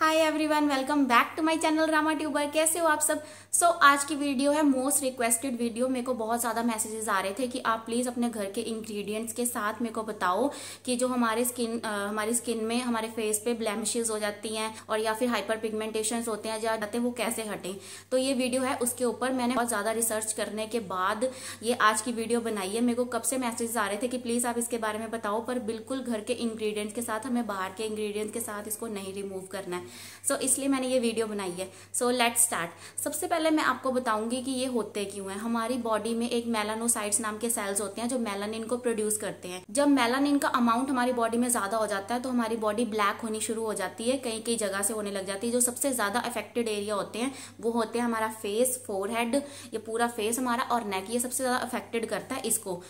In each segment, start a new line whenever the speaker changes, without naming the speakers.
hi everyone welcome back to my channel Rama tuber कैसे हो आप सब सो so, आज की वीडियो है मोस्ट रिक्वेस्टेड वीडियो मेरे को बहुत ज़्यादा मैसेजेस आ रहे थे कि आप प्लीज़ अपने घर के इंग्रेडिएंट्स के साथ मेरे को बताओ कि जो हमारे स्किन हमारी स्किन में हमारे फेस पे ब्लैमिशेज हो जाती हैं और या फिर हाइपर पिगमेंटेशन होते हैं जहाँ जाते हैं वो कैसे हटें तो ये वीडियो है उसके ऊपर मैंने बहुत ज़्यादा रिसर्च करने के बाद ये आज की वीडियो बनाई है मेरे को कब से मैसेजेस आ रहे थे कि प्लीज़ आप इसके बारे में बताओ पर बिल्कुल घर के इंग्रीडियंट्स के साथ हमें बाहर के इंग्रीडियंट्स के साथ इसको नहीं रिमूव करना है सो so, इसलिए मैंने ये वीडियो बनाई है सो लेट स्टार्ट सबसे पहले मैं आपको बताऊंगी कि ये होते क्यों हैं हमारी बॉडी में एक मेलानोसाइट्स नाम के सेल्स होते हैं जो मेलानिन को प्रोड्यूस करते हैं जब मेलानिन का अमाउंट हमारी बॉडी में ज्यादा हो जाता है तो हमारी बॉडी ब्लैक होनी शुरू हो जाती है कई कई जगह से होने लग जाती है जो सबसे ज्यादा अफेक्टेड एरिया होते हैं वो होते हैं हमारा फेस फोरहेड ये पूरा फेस हमारा और नेक ये सबसे ज्यादा अफेक्टेड करता है इसको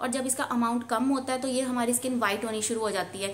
और जब इसका अमाउंट कम होता है तो ये हमारी स्किन व्हाइट होनी शुरू हो जाती है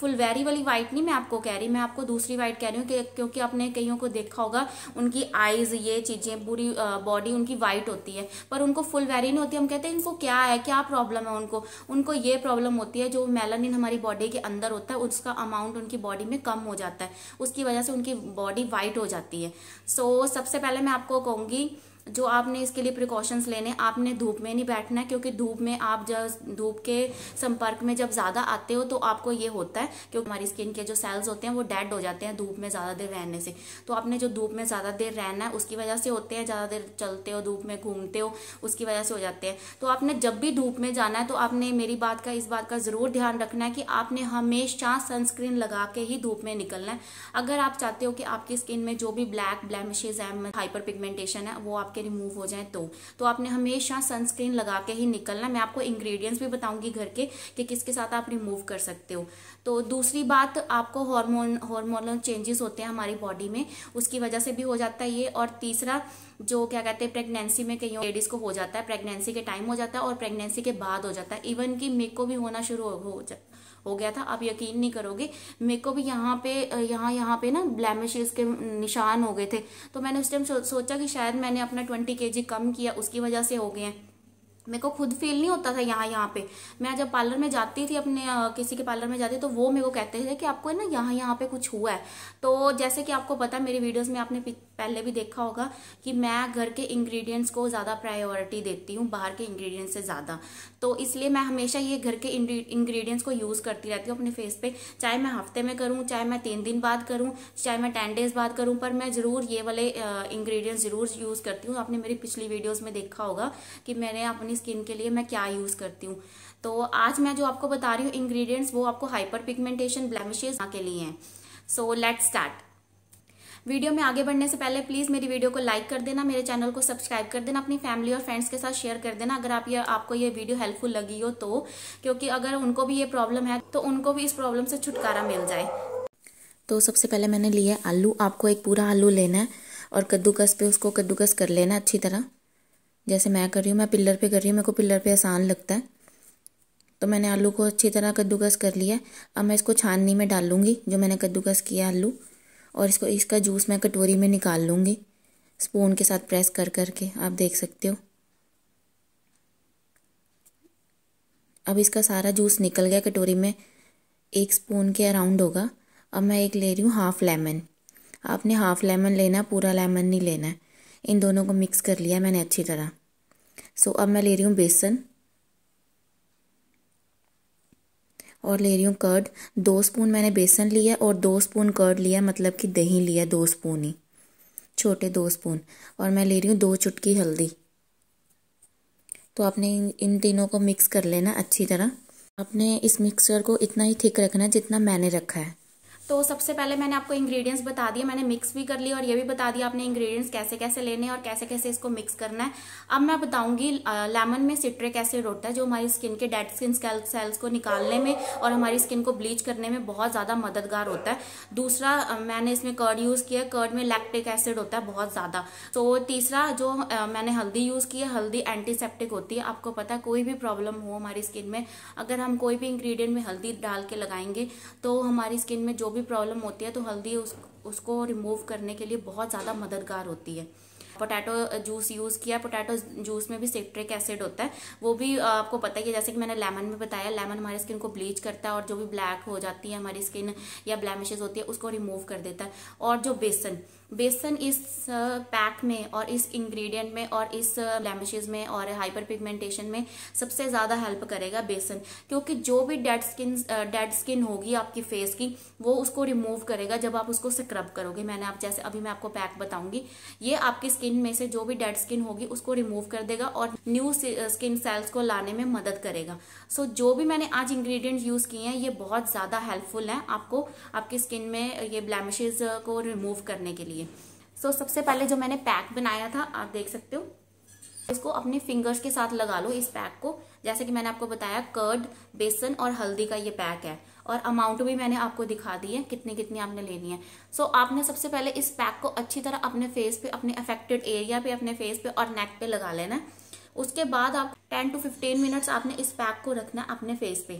फुल वेरी वाली व्हाइट नहीं मैं आपको कह रही मैं आपको दूसरी वाइट फैट कह रही हूँ क्योंकि आपने कईयों को देखा होगा उनकी आईज ये चीजें पूरी बॉडी उनकी वाइट होती है पर उनको फुल वेरी नहीं होती हम कहते हैं इनको क्या है क्या प्रॉब्लम है उनको उनको ये प्रॉब्लम होती है जो मेलानिन हमारी बॉडी के अंदर होता है उसका अमाउंट उनकी बॉडी में कम हो जाता है उसकी वजह से उनकी बॉडी वाइट हो जाती है सो so, सबसे पहले मैं आपको कहूंगी जो आपने इसके लिए प्रिकॉशंस लेने आपने धूप में नहीं बैठना है क्योंकि धूप में आप जब धूप के संपर्क में जब ज़्यादा आते हो तो आपको ये होता है क्योंकि हमारी स्किन के जो सेल्स होते हैं वो डेड हो जाते हैं धूप में ज़्यादा देर रहने से तो आपने जो धूप में ज़्यादा देर रहना है उसकी वजह से होते हैं ज़्यादा देर चलते हो धूप में घूमते हो उसकी वजह से हो जाते हैं तो आपने जब भी धूप में जाना है तो आपने मेरी बात का इस बात का ज़रूर ध्यान रखना है कि आपने हमेशा सनस्क्रीन लगा के ही धूप में निकलना है अगर आप चाहते हो कि आपकी स्किन में जो भी ब्लैक ब्लैमिशेज है हाइपर पिगमेंटेशन है वो आप आपके रिमूव हो जाए तो तो आपने हमेशा सनस्क्रीन लगा के ही निकलना मैं आपको इंग्रेडिएंट्स भी बताऊंगी घर के कि किसके साथ आप रिमूव कर सकते हो तो दूसरी बात आपको हॉर्मोन हॉर्मोनल चेंजेस होते हैं हमारी बॉडी में उसकी वजह से भी हो जाता है ये और तीसरा जो क्या कहते हैं प्रेगनेंसी में कई लेडीज को हो जाता है प्रेगनेंसी के टाइम हो जाता है और प्रेगनेंसी के बाद हो जाता है इवन कि मेरे को भी होना शुरू हो जाता हो गया था आप यकीन नहीं करोगे मेरे को भी यहाँ पे यहाँ यहाँ पे ना ब्लैमिशेज के निशान हो गए थे तो मैंने उस टाइम सो, सोचा कि शायद मैंने अपना ट्वेंटी के कम किया उसकी वजह से हो गए हैं मेरे को खुद फील नहीं होता था यहाँ यहाँ पे मैं जब पार्लर में जाती थी अपने किसी के पार्लर में जाती तो वो मेरे को कहते थे कि आपको ना यहाँ यहाँ पे कुछ हुआ है तो जैसे कि आपको पता मेरी वीडियोस में आपने पहले भी देखा होगा कि मैं घर के इंग्रेडिएंट्स को ज़्यादा प्रायोरिटी देती हूँ बाहर के इंग्रेडिएंट्स से ज़्यादा तो इसलिए मैं हमेशा ये घर के इंग्रेडिएंट्स को यूज़ करती रहती हूँ अपने फेस पे चाहे मैं हफ्ते में करूँ चाहे मैं तीन दिन बाद करूँ चाहे मैं टेन डेज बाद करूँ पर मैं ज़रूर ये वाले इंग्रीडियंट्स ज़रूर यूज़ करती हूँ आपने मेरी पिछली वीडियोज़ में देखा होगा कि मैंने अपनी स्किन के लिए मैं क्या यूज़ करती हूँ तो आज मैं जो आपको बता रही हूँ इंग्रीडियंट्स वो आपको हाइपर पिगमेंटेशन ब्लैमिशेज के लिए हैं सो लेट स्टार्ट वीडियो में आगे बढ़ने से पहले प्लीज़ मेरी वीडियो को लाइक कर देना मेरे चैनल को सब्सक्राइब कर देना अपनी फैमिली और फ्रेंड्स के साथ शेयर कर देना अगर आप ये आपको ये वीडियो हेल्पफुल लगी हो तो क्योंकि अगर उनको भी ये प्रॉब्लम है तो उनको भी इस प्रॉब्लम से छुटकारा मिल जाए तो सबसे पहले मैंने लिया आलू आपको एक पूरा आलू लेना है और कद्दूकस पे उसको कद्दूकस कर लेना अच्छी तरह जैसे मैं कर रही हूँ मैं पिल्लर पे कर रही हूँ मेरे को पिल्लर पे आसान लगता है तो मैंने आलू को अच्छी तरह कद्दूकस कर लिया अब मैं इसको छाननी में डालूंगी जो मैंने कद्दूकस किया आलू और इसको इसका जूस मैं कटोरी में निकाल लूँगी स्पून के साथ प्रेस कर कर के आप देख सकते हो अब इसका सारा जूस निकल गया कटोरी में एक स्पून के अराउंड होगा अब मैं एक ले रही हूँ हाफ लेमन आपने हाफ लेमन लेना पूरा लेमन नहीं लेना है इन दोनों को मिक्स कर लिया मैंने अच्छी तरह सो अब मैं ले रही हूँ बेसन और ले रही हूँ कर्ड दो स्पून मैंने बेसन लिया और दो स्पून कर्ड लिया मतलब कि दही लिया दो स्पून ही छोटे दो स्पून और मैं ले रही हूँ दो चुटकी हल्दी तो आपने इन तीनों को मिक्स कर लेना अच्छी तरह आपने इस मिक्सचर को इतना ही थिक रखना जितना मैंने रखा है तो सबसे पहले मैंने आपको इंग्रेडिएंट्स बता दिए मैंने मिक्स भी कर लिया और ये भी बता दिया आपने इंग्रेडिएंट्स कैसे कैसे लेने और कैसे कैसे इसको मिक्स करना है अब मैं बताऊंगी लेमन में सिट्रिक एसिड होता है जो हमारी स्किन के डेड स्किन सेल्स को निकालने में और हमारी स्किन को ब्लीच करने में बहुत ज़्यादा मददगार होता है दूसरा मैंने इसमें कर्ड यूज़ किया कर्ड में लैक्टिक एसिड होता है बहुत ज़्यादा तो तीसरा जो मैंने हल्दी यूज़ की है हल्दी एंटीसेप्टिक होती है आपको पता है कोई भी प्रॉब्लम हो हमारी स्किन में अगर हम कोई भी इंग्रीडियंट में हल्दी डाल के लगाएंगे तो हमारी स्किन में जो भी प्रॉब्लम होती है तो हल्दी उस उसको रिमूव करने के लिए बहुत ज़्यादा मददगार होती है पोटैटो जूस यूज़ किया पोटैटो जूस में भी सिट्रिक एसिड होता है वो भी आपको पता ही है जैसे कि मैंने लेमन में बताया लेमन हमारी स्किन को ब्लीच करता है और जो भी ब्लैक हो जाती है हमारी स्किन या ब्लैमिशेज होती है उसको रिमूव कर देता है और जो बेसन बेसन इस पैक में और इस इंग्रेडिएंट में और इस लैमिशेज में और हाइपर पिगमेंटेशन में सबसे ज़्यादा हेल्प करेगा बेसन क्योंकि जो भी डेड स्किन डेड स्किन होगी आपकी फेस की वो उसको रिमूव करेगा जब आप उसको स्क्रब करोगे मैंने आप जैसे अभी मैं आपको पैक बताऊंगी ये आपकी स्किन में से जो भी डेड स्किन होगी उसको रिमूव कर देगा और न्यू स्किन सेल्स को लाने में मदद करेगा सो so, जो भी मैंने आज इंग्रीडियंट यूज़ किए हैं ये बहुत ज़्यादा हेल्पफुल हैं आपको आपकी स्किन में ये ब्लैमिशेज को रिमूव करने के लिए लिए सो so, सबसे पहले जो मैंने पैक बनाया था आप देख सकते हो इसको अपने फिंगर्स के साथ लगा लो इस पैक को जैसे कि मैंने आपको बताया कर्ड बेसन और हल्दी का ये पैक है और अमाउंट भी मैंने आपको दिखा दी है कितनी कितनी आपने लेनी है सो so, आपने सबसे पहले इस पैक को अच्छी तरह अपने फेस पे अपने अफेक्टेड एरिया पे अपने फेस पे और नेक पे लगा लेना उसके बाद आप 10 टू 15 मिनट्स आपने इस पैक को रखना अपने फेस पे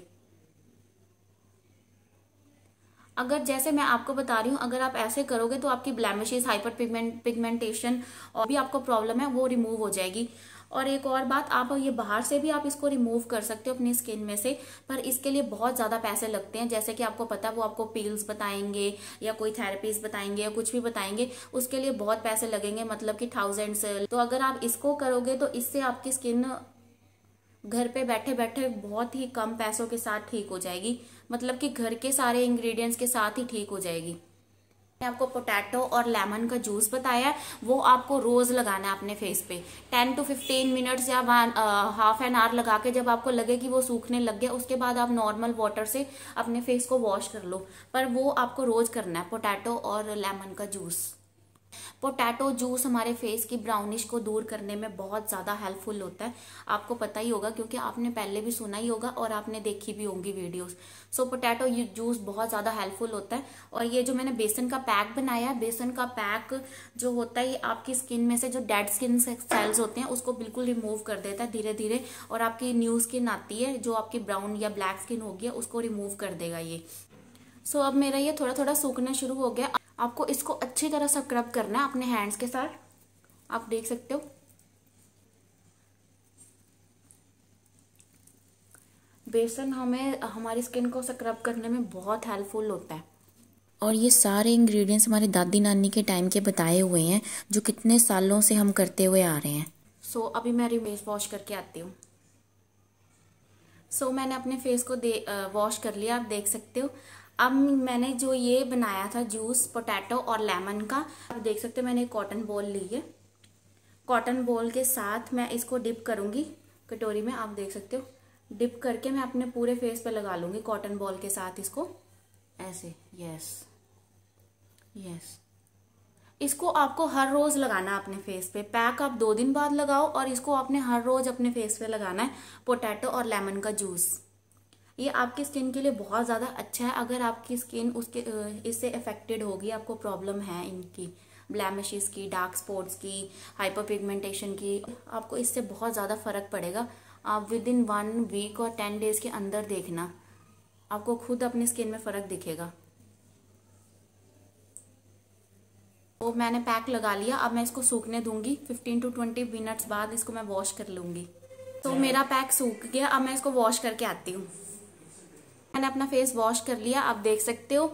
अगर जैसे मैं आपको बता रही हूँ अगर आप ऐसे करोगे तो आपकी ब्लैमिशेज हाइपर पिगमेंट पिगमेंटेशन और भी आपको प्रॉब्लम है वो रिमूव हो जाएगी और एक और बात आप ये बाहर से भी आप इसको रिमूव कर सकते हो अपनी स्किन में से पर इसके लिए बहुत ज़्यादा पैसे लगते हैं जैसे कि आपको पता है वो आपको पील्स बताएंगे या कोई थेरेपीज बताएंगे या कुछ भी बताएंगे उसके लिए बहुत पैसे लगेंगे मतलब कि थाउजेंड्स तो अगर आप इसको करोगे तो इससे आपकी स्किन घर पे बैठे बैठे बहुत ही कम पैसों के साथ ठीक हो जाएगी मतलब कि घर के सारे इंग्रेडिएंट्स के साथ ही ठीक हो जाएगी आपको पोटैटो और लेमन का जूस बताया है वो आपको रोज लगाना है अपने फेस पे 10 टू 15 मिनट्स या वन हाफ एन आवर लगा के जब आपको लगे कि वो सूखने लग गया उसके बाद आप नॉर्मल वाटर से अपने फेस को वॉश कर लो पर वो आपको रोज करना है पोटैटो और लेमन का जूस पोटैटो जूस हमारे फेस की ब्राउनिश को दूर करने में बहुत ज़्यादा हेल्पफुल होता है आपको पता ही होगा क्योंकि आपने पहले भी सुना ही होगा और आपने देखी भी होंगी वीडियोस सो पोटैटो जूस बहुत ज़्यादा हेल्पफुल होता है और ये जो मैंने बेसन का पैक बनाया है बेसन का पैक जो होता है ये आपकी स्किन में से जो डेड स्किन सेल्स होते हैं उसको बिल्कुल रिमूव कर देता है धीरे धीरे और आपकी न्यू स्किन आती है जो आपकी ब्राउन या ब्लैक स्किन होगी उसको रिमूव कर देगा ये सो so, अब मेरा ये थोड़ा थोड़ा सूखना शुरू हो गया आपको इसको अच्छी तरह स्क्रब करना है अपने हैंड्स के साथ आप देख सकते हो बेसन हमें हमारी स्किन को स्क्रब करने में बहुत हेल्पफुल होता है और ये सारे इंग्रेडिएंट्स हमारे दादी नानी के टाइम के बताए हुए हैं जो कितने सालों से हम करते हुए आ रहे हैं सो so, अभी मैं फेस वॉश करके आती हूँ सो so, मैंने अपने फेस को दे वॉश कर लिया आप देख सकते हो अब मैंने जो ये बनाया था जूस पोटैटो और लेमन का आप देख सकते हो मैंने कॉटन बॉल ली है कॉटन बॉल के साथ मैं इसको डिप करूँगी कटोरी में आप देख सकते हो डिप करके मैं अपने पूरे फेस पर लगा लूँगी कॉटन बॉल के साथ इसको ऐसे यस यस इसको आपको हर रोज़ लगाना अपने फेस पे पैक आप दो दिन बाद लगाओ और इसको आपने हर रोज़ अपने फेस पे लगाना है पोटैटो और लेमन का जूस ये आपकी स्किन के लिए बहुत ज़्यादा अच्छा है अगर आपकी स्किन उसके इससे इफेक्टेड होगी आपको प्रॉब्लम है इनकी ब्लैमिश की डार्क स्पॉट्स की हाइपर पिगमेंटेशन की आपको इससे बहुत ज़्यादा फर्क पड़ेगा आप विद इन वन वीक और टेन डेज के अंदर देखना आपको खुद अपनी स्किन में फ़र्क दिखेगा तो मैंने पैक लगा लिया अब मैं इसको सूखने दूंगी 15 टू 20 मिनट्स बाद इसको मैं वॉश कर लूँगी तो मेरा पैक सूख गया अब मैं इसको वॉश करके आती हूँ मैंने अपना फेस वॉश कर लिया आप देख सकते हो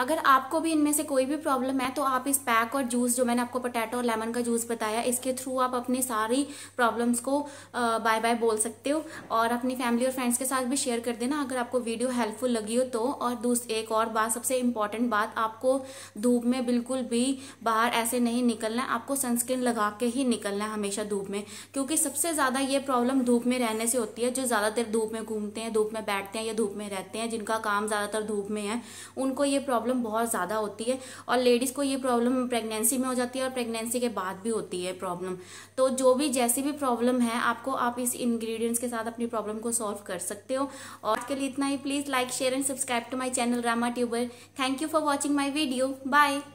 अगर आपको भी इनमें से कोई भी प्रॉब्लम है तो आप इस पैक और जूस जो मैंने आपको पोटैटो और लेमन का जूस बताया इसके थ्रू आप अपनी सारी प्रॉब्लम्स को बाय बाय बोल सकते हो और अपनी फैमिली और फ्रेंड्स के साथ भी शेयर कर देना अगर आपको वीडियो हेल्पफुल लगी हो तो और दूसरी एक और बात सबसे इम्पॉर्टेंट बात आपको धूप में बिल्कुल भी बाहर ऐसे नहीं निकलना है आपको सनस्क्रीन लगा के ही निकलना है हमेशा धूप में क्योंकि सबसे ज़्यादा ये प्रॉब्लम धूप में रहने से होती है जो ज़्यादातर धूप में घूमते हैं धूप में बैठते हैं या धूप में रहते हैं जिनका काम ज़्यादातर धूप में है उनको ये प्रॉब्लम प्रॉब्लम बहुत ज़्यादा होती है और लेडीज़ को ये प्रॉब्लम प्रेगनेंसी में हो जाती है और प्रेगनेंसी के बाद भी होती है प्रॉब्लम तो जो भी जैसी भी प्रॉब्लम है आपको आप इस इंग्रेडिएंट्स के साथ अपनी प्रॉब्लम को सॉल्व कर सकते हो और आज के लिए इतना ही please like share and subscribe to my channel Rama tuber thank you for watching my video bye